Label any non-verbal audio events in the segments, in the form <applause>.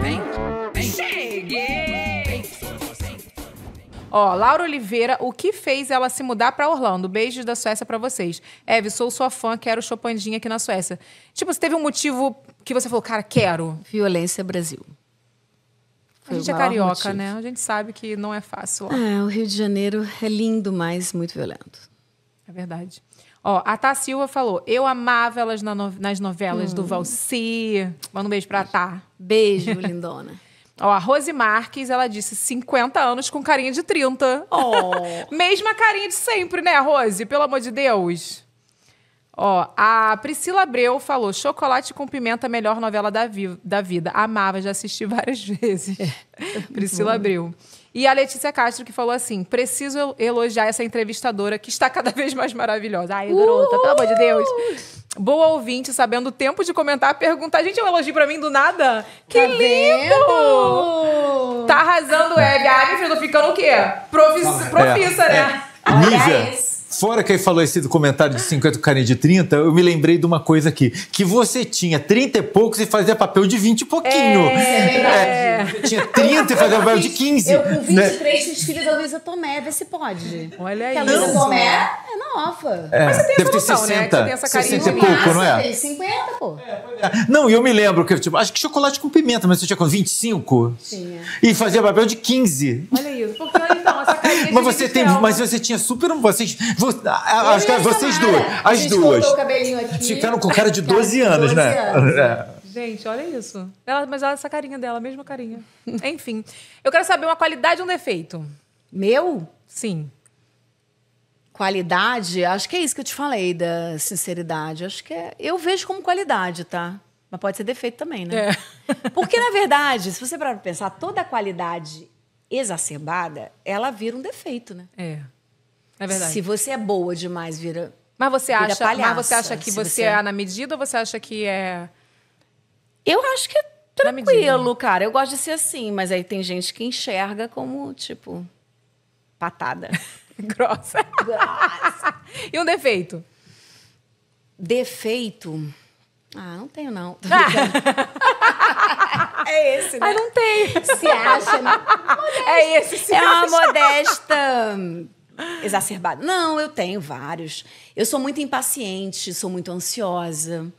Vem, vem. Cheguei! Ó, Laura Oliveira, o que fez ela se mudar para Orlando? Beijos da Suécia para vocês. Eve, sou sua fã, quero Chopandinha aqui na Suécia. Tipo, você teve um motivo que você falou, cara, quero? Violência Brasil. Foi a gente é carioca, motivo. né? A gente sabe que não é fácil. Ó. É, o Rio de Janeiro é lindo, mas muito violento. É verdade. Ó, a Tá Silva falou: Eu amava elas na no... nas novelas hum. do Valci. Manda um beijo pra Tá. Beijo, <laughs> lindona. Ó, a Rose Marques, ela disse 50 anos com carinha de 30. Oh. <laughs> Mesma carinha de sempre, né, Rose? Pelo amor de Deus. Ó, a Priscila Abreu falou: Chocolate com Pimenta, melhor novela da, vi da vida. Amava, já assisti <laughs> várias vezes. É. <laughs> Priscila Bom. Abreu. E a Letícia Castro que falou assim: preciso elogiar essa entrevistadora que está <laughs> cada vez mais maravilhosa. Ai, garota, pelo amor de Deus. Boa ouvinte, sabendo o tempo de comentar, pergunta. Gente, é um elogio pra mim do nada? Que tá lindo! Vendo? Tá arrasando, Hebe. é. A Abby, ficando o quê? É, profissa, é. né? É. Olha Fora aí falou esse documentário de 50 carinha de 30, eu me lembrei de uma coisa aqui. Que você tinha 30 e poucos e fazia papel de 20 e pouquinho. É, é, é. Tinha 30 e fazia papel de 15. Eu né? com 23 né? fiz filho da Luísa Tomé, vê se pode. Olha aí. Que a Luísa Tomé é nova. É. Mas você tem Deve ter noção, 60, né? tem essa 60 e pouco, não é? 50, pô. É, é. Não, e eu me lembro que, tipo, acho que chocolate com pimenta, mas você tinha com 25? Tinha. E fazia papel de 15. Olha isso. Porque, então, essa carinha é mas você tem, Mas você tinha super. Vocês, ah, ah, é você, a, vocês duas. As a duas. O cabelinho aqui. Ficaram com cara de 12 cara, anos, 12 né? Anos. É. Gente, olha isso. Ela, mas olha essa carinha dela, a mesma carinha. Enfim. Eu quero saber uma qualidade e um defeito. Meu? Sim. Qualidade, acho que é isso que eu te falei da sinceridade. Acho que é. Eu vejo como qualidade, tá? Mas pode ser defeito também, né? É. Porque, na verdade, se você parar pra pensar, toda qualidade exacerbada, ela vira um defeito, né? É. É verdade. Se você é boa demais, vira. Mas você vira acha, palhaça, mas você acha que você, você é na medida ou você acha que é. Eu acho que é tranquilo, cara. Eu gosto de ser assim, mas aí tem gente que enxerga como, tipo, patada. <laughs> Grossa. Grossa. e um defeito? Defeito? Ah, não tenho, não. <laughs> É esse, né? Mas não tem. Se acha, né? É esse, se É acha. uma modesta exacerbada. Não, eu tenho vários. Eu sou muito impaciente, sou muito ansiosa.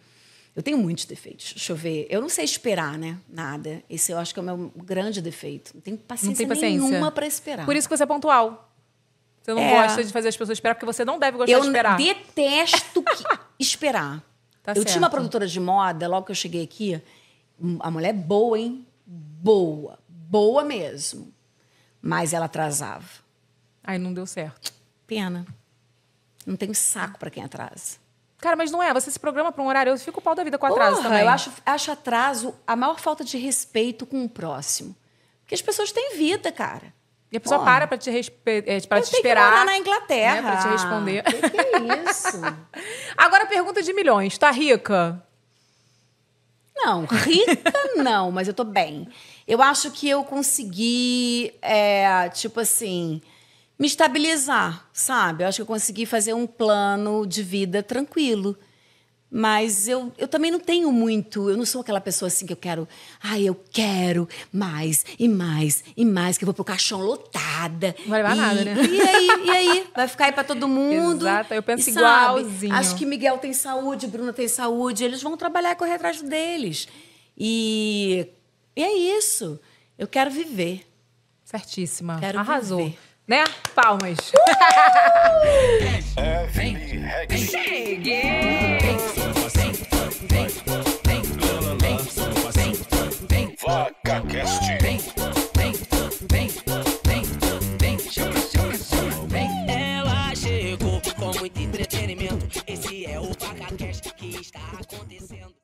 Eu tenho muitos defeitos. Deixa eu ver. Eu não sei esperar, né? Nada. Esse eu acho que é o meu grande defeito. Não tenho paciência, não paciência. nenhuma para esperar. Por isso que você é pontual. Você não é... gosta de fazer as pessoas esperar, porque você não deve gostar eu de esperar. Eu detesto que... <laughs> esperar. Tá eu certo. tinha uma produtora de moda, logo que eu cheguei aqui, a mulher é boa, hein? Boa. Boa mesmo. Mas ela atrasava. Aí não deu certo. Pena. Não tem saco para quem atrasa. Cara, mas não é. Você se programa para um horário. Eu fico o pau da vida com atraso Porra, também. Eu acho, acho atraso a maior falta de respeito com o próximo. Porque as pessoas têm vida, cara. E a pessoa Porra. para pra te, respe... é, para te esperar. Que na Inglaterra. Né, pra te responder. Que, que é isso? <laughs> Agora, pergunta de milhões. Tá rica? Não, rica <laughs> não, mas eu tô bem. Eu acho que eu consegui, é, tipo assim, me estabilizar, sabe? Eu acho que eu consegui fazer um plano de vida tranquilo. Mas eu, eu também não tenho muito. Eu não sou aquela pessoa assim que eu quero. Ai, ah, eu quero mais e mais e mais, que eu vou pro caixão lotada. Não vai levar e, nada, né? E aí, e aí? Vai ficar aí pra todo <laughs> mundo. Exato, eu penso e, igualzinho. Sabe, acho que Miguel tem saúde, Bruna tem saúde. Eles vão trabalhar e correr atrás deles. E, e é isso. Eu quero viver. Certíssima. Quero Arrasou. Viver. Né? Palmas. Uh! <laughs> Cheguei! acontecendo.